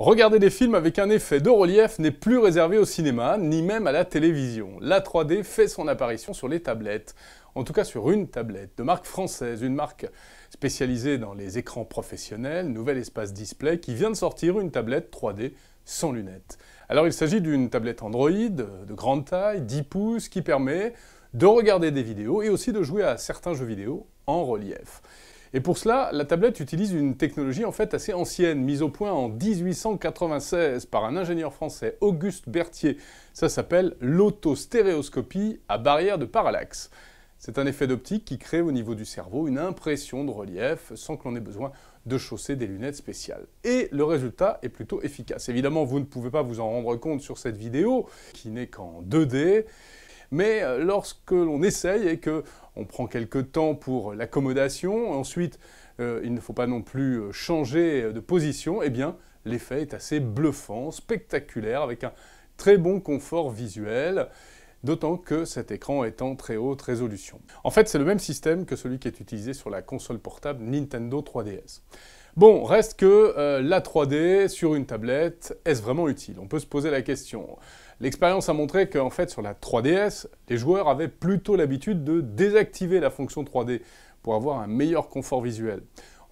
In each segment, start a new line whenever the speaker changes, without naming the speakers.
Regarder des films avec un effet de relief n'est plus réservé au cinéma, ni même à la télévision. La 3D fait son apparition sur les tablettes, en tout cas sur une tablette de marque française, une marque spécialisée dans les écrans professionnels, Nouvel Espace Display, qui vient de sortir une tablette 3D sans lunettes. Alors il s'agit d'une tablette Android de grande taille, 10 pouces, qui permet de regarder des vidéos et aussi de jouer à certains jeux vidéo en relief. Et pour cela, la tablette utilise une technologie en fait assez ancienne, mise au point en 1896 par un ingénieur français, Auguste Berthier. Ça s'appelle l'autostéréoscopie à barrière de parallaxe. C'est un effet d'optique qui crée au niveau du cerveau une impression de relief sans que l'on ait besoin de chausser des lunettes spéciales. Et le résultat est plutôt efficace. Évidemment, vous ne pouvez pas vous en rendre compte sur cette vidéo qui n'est qu'en 2D. Mais euh, lorsque l'on essaye et que on prend quelques temps pour l'accommodation, ensuite euh, il ne faut pas non plus euh, changer de position, eh bien l'effet est assez bluffant, spectaculaire, avec un très bon confort visuel d'autant que cet écran est en très haute résolution. En fait, c'est le même système que celui qui est utilisé sur la console portable Nintendo 3DS. Bon, reste que euh, la 3D sur une tablette, est-ce vraiment utile On peut se poser la question. L'expérience a montré qu'en fait sur la 3DS, les joueurs avaient plutôt l'habitude de désactiver la fonction 3D pour avoir un meilleur confort visuel.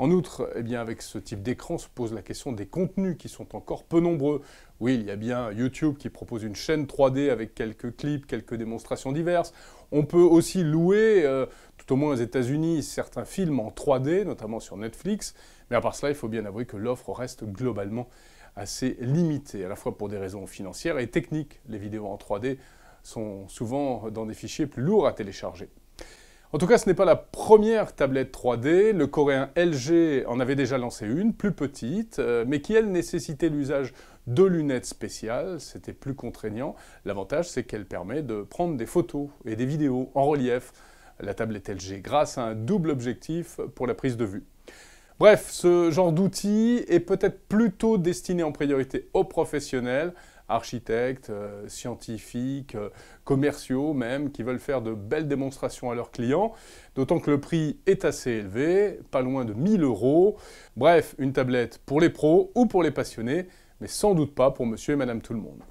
En outre, eh bien, avec ce type d'écran se pose la question des contenus qui sont encore peu nombreux. Oui, il y a bien YouTube qui propose une chaîne 3D avec quelques clips, quelques démonstrations diverses. On peut aussi louer, euh, tout au moins aux États-Unis, certains films en 3D, notamment sur Netflix. Mais à part cela, il faut bien avouer que l'offre reste globalement assez limitée, à la fois pour des raisons financières et techniques. Les vidéos en 3D sont souvent dans des fichiers plus lourds à télécharger. En tout cas, ce n'est pas la première tablette 3D. Le coréen LG en avait déjà lancé une, plus petite, euh, mais qui, elle, nécessitait l'usage de lunettes spéciales. C'était plus contraignant. L'avantage, c'est qu'elle permet de prendre des photos et des vidéos en relief. La tablette LG, grâce à un double objectif pour la prise de vue. Bref, ce genre d'outil est peut-être plutôt destiné en priorité aux professionnels, architectes, euh, scientifiques, euh, commerciaux même, qui veulent faire de belles démonstrations à leurs clients, d'autant que le prix est assez élevé, pas loin de 1000 euros. Bref, une tablette pour les pros ou pour les passionnés, mais sans doute pas pour monsieur et madame tout le monde.